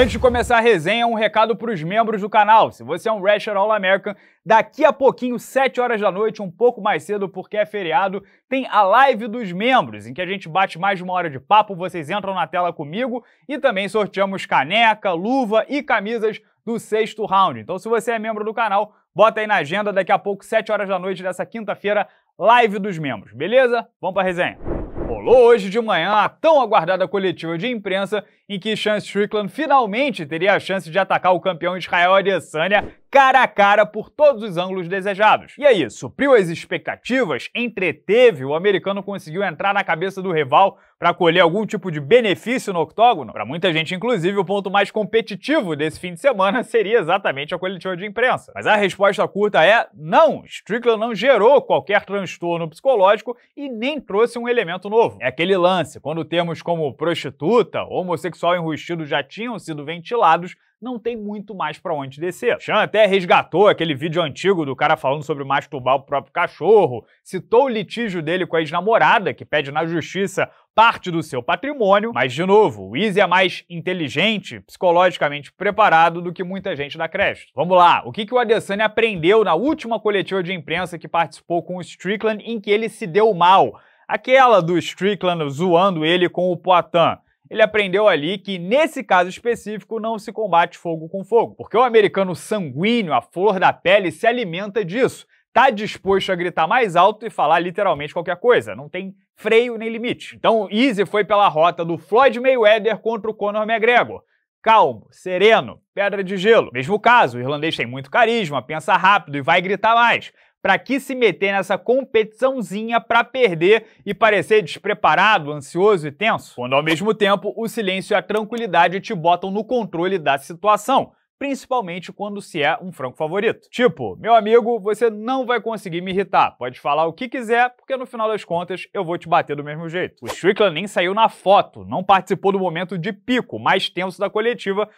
Antes de começar a resenha, um recado para os membros do canal. Se você é um Rasher All American, daqui a pouquinho, 7 horas da noite, um pouco mais cedo porque é feriado, tem a live dos membros, em que a gente bate mais de uma hora de papo, vocês entram na tela comigo e também sorteamos caneca, luva e camisas do sexto round. Então, se você é membro do canal, bota aí na agenda daqui a pouco, 7 horas da noite dessa quinta-feira, live dos membros, beleza? Vamos para a resenha. Rolou hoje de manhã a tão aguardada coletiva de imprensa em que Sean Strickland finalmente teria a chance de atacar o campeão Israel Adesanya cara a cara por todos os ângulos desejados. E aí, é supriu as expectativas, entreteve, o americano conseguiu entrar na cabeça do rival para colher algum tipo de benefício no octógono? Para muita gente, inclusive, o ponto mais competitivo desse fim de semana seria exatamente a coletiva de imprensa. Mas a resposta curta é não. Strickland não gerou qualquer transtorno psicológico e nem trouxe um elemento novo. É aquele lance, quando termos como prostituta, homossexual sexual enrustido já tinham sido ventilados, não tem muito mais para onde descer. Chan até resgatou aquele vídeo antigo do cara falando sobre masturbar o próprio cachorro, citou o litígio dele com a ex-namorada, que pede na justiça parte do seu patrimônio, mas de novo, o Easy é mais inteligente, psicologicamente preparado do que muita gente da creche. Vamos lá, o que, que o Adesanya aprendeu na última coletiva de imprensa que participou com o Strickland em que ele se deu mal? Aquela do Strickland zoando ele com o Poitin ele aprendeu ali que, nesse caso específico, não se combate fogo com fogo, porque o americano sanguíneo, a flor da pele, se alimenta disso. Tá disposto a gritar mais alto e falar literalmente qualquer coisa, não tem freio nem limite. Então, Easy foi pela rota do Floyd Mayweather contra o Conor McGregor. Calmo, sereno, pedra de gelo. Mesmo caso, o irlandês tem muito carisma, pensa rápido e vai gritar mais para que se meter nessa competiçãozinha para perder e parecer despreparado, ansioso e tenso? Quando ao mesmo tempo o silêncio e a tranquilidade te botam no controle da situação principalmente quando se é um franco favorito. Tipo, meu amigo, você não vai conseguir me irritar, pode falar o que quiser, porque no final das contas eu vou te bater do mesmo jeito. O Strickland nem saiu na foto, não participou do momento de pico mais tenso da coletiva,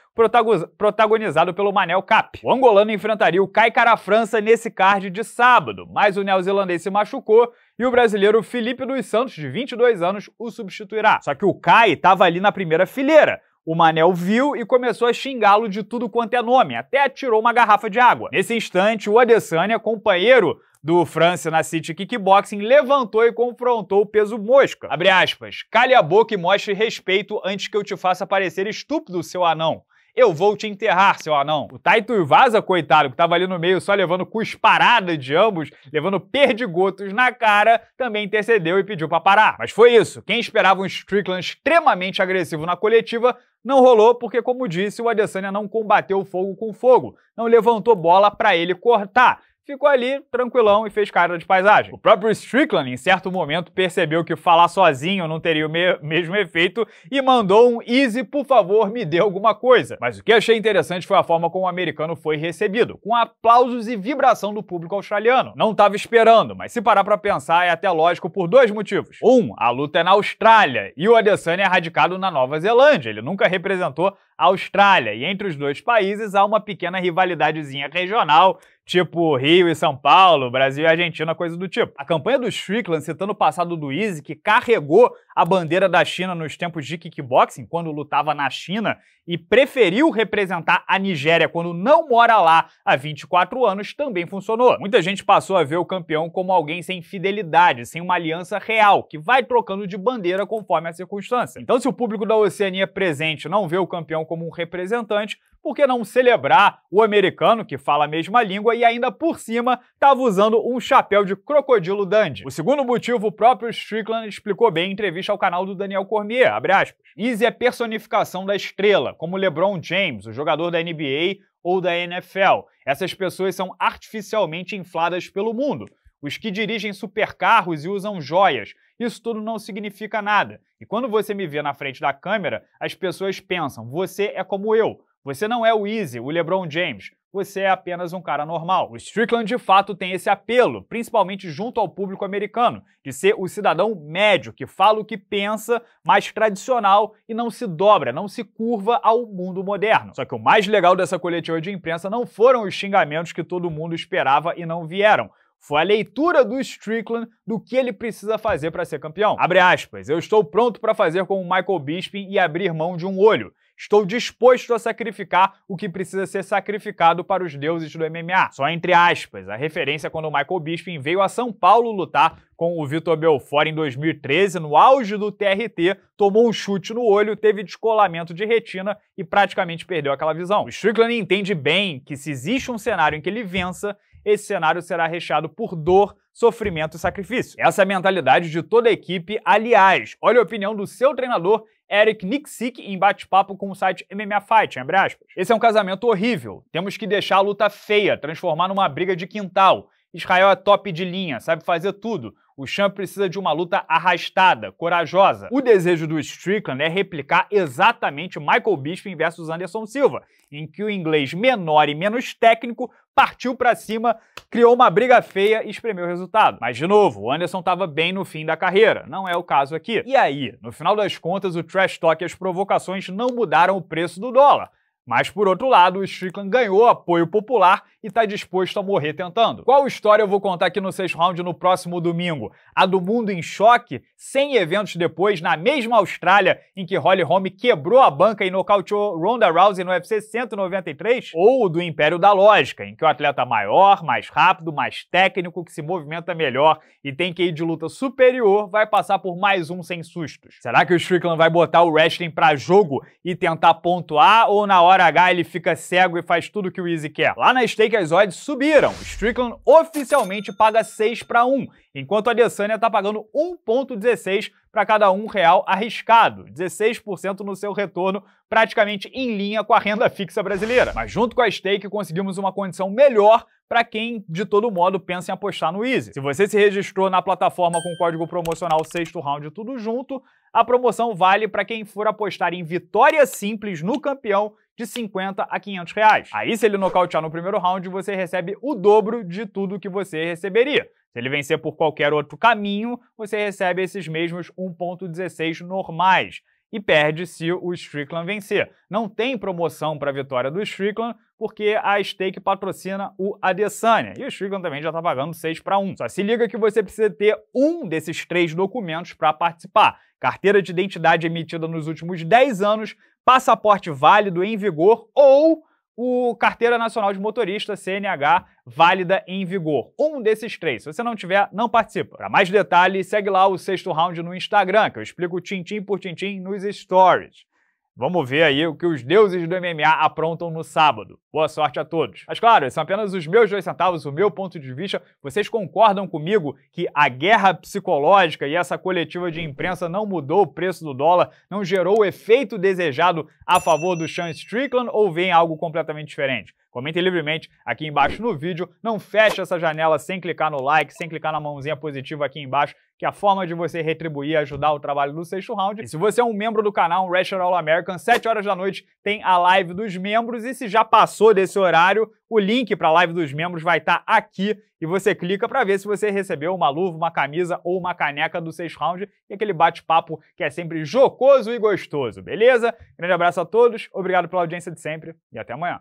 protagonizado pelo Manel Cap. O angolano enfrentaria o Kai Cara França nesse card de sábado, mas o neozelandês se machucou e o brasileiro Felipe dos Santos, de 22 anos, o substituirá. Só que o Kai estava ali na primeira fileira, o Manel viu e começou a xingá-lo de tudo quanto é nome, até atirou uma garrafa de água. Nesse instante, o Adesanya, companheiro do França na City Kickboxing, levantou e confrontou o peso mosca. Abre aspas. Cale a boca e mostre respeito antes que eu te faça parecer estúpido, seu anão. Eu vou te enterrar, seu anão. O Taito Vaza, coitado, que tava ali no meio só levando cusparada de ambos, levando perdigotos na cara, também intercedeu e pediu para parar. Mas foi isso. Quem esperava um Strickland extremamente agressivo na coletiva não rolou porque, como disse, o Adesanya não combateu fogo com fogo, não levantou bola para ele cortar ficou ali tranquilão e fez cara de paisagem. O próprio Strickland, em certo momento, percebeu que falar sozinho não teria o me mesmo efeito e mandou um easy, por favor, me dê alguma coisa. Mas o que achei interessante foi a forma como o americano foi recebido, com aplausos e vibração do público australiano. Não estava esperando, mas se parar para pensar é até lógico por dois motivos. Um, a luta é na Austrália e o Adesanya é radicado na Nova Zelândia, ele nunca representou a Austrália, e entre os dois países há uma pequena rivalidadezinha regional tipo Rio e São Paulo, Brasil e Argentina, coisa do tipo. A campanha do Strickland, citando o passado do Easy, que carregou a bandeira da China nos tempos de kickboxing, quando lutava na China, e preferiu representar a Nigéria quando não mora lá há 24 anos, também funcionou. Muita gente passou a ver o campeão como alguém sem fidelidade, sem uma aliança real, que vai trocando de bandeira conforme a circunstância. Então, se o público da Oceania presente não vê o campeão como um representante, por que não celebrar o americano que fala a mesma língua e ainda por cima estava usando um chapéu de crocodilo dandy? O segundo motivo, o próprio Strickland explicou bem em entrevista ao canal do Daniel Cormier, abre aspas. Easy é personificação da estrela, como LeBron James, o jogador da NBA ou da NFL. Essas pessoas são artificialmente infladas pelo mundo os que dirigem supercarros e usam joias. Isso tudo não significa nada. E quando você me vê na frente da câmera, as pessoas pensam: você é como eu. Você não é o Easy, o LeBron James. Você é apenas um cara normal. O Strickland de fato tem esse apelo, principalmente junto ao público americano, de ser o cidadão médio que fala o que pensa, mais tradicional e não se dobra, não se curva ao mundo moderno. Só que o mais legal dessa coletiva de imprensa não foram os xingamentos que todo mundo esperava e não vieram foi a leitura do Strickland do que ele precisa fazer para ser campeão. Abre aspas, eu estou pronto para fazer como Michael Bisping e abrir mão de um olho. Estou disposto a sacrificar o que precisa ser sacrificado para os deuses do MMA. Só entre aspas, a referência é quando o Michael Bisping veio a São Paulo lutar com o Vitor Belfort em 2013, no auge do TRT, tomou um chute no olho, teve descolamento de retina e praticamente perdeu aquela visão. O Strickland entende bem que se existe um cenário em que ele vença, esse cenário será recheado por dor, sofrimento e sacrifício. Essa é a mentalidade de toda a equipe. Aliás, olha a opinião do seu treinador Eric Nixik, em bate-papo com o site MMA Fight, abre aspas. Esse é um casamento horrível. Temos que deixar a luta feia, transformar numa briga de quintal. Israel é top de linha, sabe fazer tudo. O Chan precisa de uma luta arrastada, corajosa. O desejo do Strickland é replicar exatamente Michael Bisping versus Anderson Silva, em que o inglês menor e menos técnico partiu para cima, criou uma briga feia e espremeu o resultado. Mas, de novo, o Anderson estava bem no fim da carreira, não é o caso aqui. E aí, no final das contas, o trash talk e as provocações não mudaram o preço do dólar. Mas, por outro lado, o Strickland ganhou apoio popular e está disposto a morrer tentando. Qual história eu vou contar aqui no sexto round no próximo domingo? A do mundo em choque, 100 eventos depois, na mesma Austrália em que Holly Holm quebrou a banca e nocauteou Ronda Rousey no UFC 193? Ou do Império da Lógica, em que o atleta maior, mais rápido, mais técnico, que se movimenta melhor e tem que ir de luta superior, vai passar por mais um sem sustos? Será que o Strickland vai botar o wrestling para jogo e tentar pontuar ou na hora H ele fica cego e faz tudo que o Easy quer? Lá na que as odds subiram. Strickland oficialmente paga 6 para 1, enquanto a Adesanya está pagando 1,16 para cada um real arriscado, 16% no seu retorno, praticamente em linha com a renda fixa brasileira. Mas junto com a stake conseguimos uma condição melhor para quem, de todo modo, pensa em apostar no Easy. Se você se registrou na plataforma com o código promocional sexto round tudo junto, a promoção vale para quem for apostar em vitória simples no campeão de 50 a 500 reais. Aí, se ele nocautear no primeiro round, você recebe o dobro de tudo que você receberia. Se ele vencer por qualquer outro caminho, você recebe esses mesmos 1.16 normais e perde se o Strickland vencer. Não tem promoção para a vitória do Strickland, porque a Stake patrocina o Adesanya. E o Strickland também já está pagando 6 para 1. Só se liga que você precisa ter um desses três documentos para participar. Carteira de identidade emitida nos últimos 10 anos passaporte válido em vigor ou o Carteira Nacional de Motorista, CNH, válida em vigor. Um desses três. Se você não tiver, não participa. Para mais detalhes, segue lá o sexto round no Instagram, que eu explico tintim por tintim nos stories. Vamos ver aí o que os deuses do MMA aprontam no sábado. Boa sorte a todos. Mas claro, são apenas os meus dois centavos, o meu ponto de vista. Vocês concordam comigo que a guerra psicológica e essa coletiva de imprensa não mudou o preço do dólar, não gerou o efeito desejado a favor do Sean Strickland ou vem algo completamente diferente? Comentem livremente aqui embaixo no vídeo. Não feche essa janela sem clicar no like, sem clicar na mãozinha positiva aqui embaixo que é a forma de você retribuir e ajudar o trabalho do Sexto Round. E se você é um membro do canal um Rational All American, 7 horas da noite tem a live dos membros e se já passou desse horário, o link para a live dos membros vai estar tá aqui e você clica para ver se você recebeu uma luva, uma camisa ou uma caneca do Sexto Round e aquele bate-papo que é sempre jocoso e gostoso, beleza? Grande abraço a todos, obrigado pela audiência de sempre e até amanhã.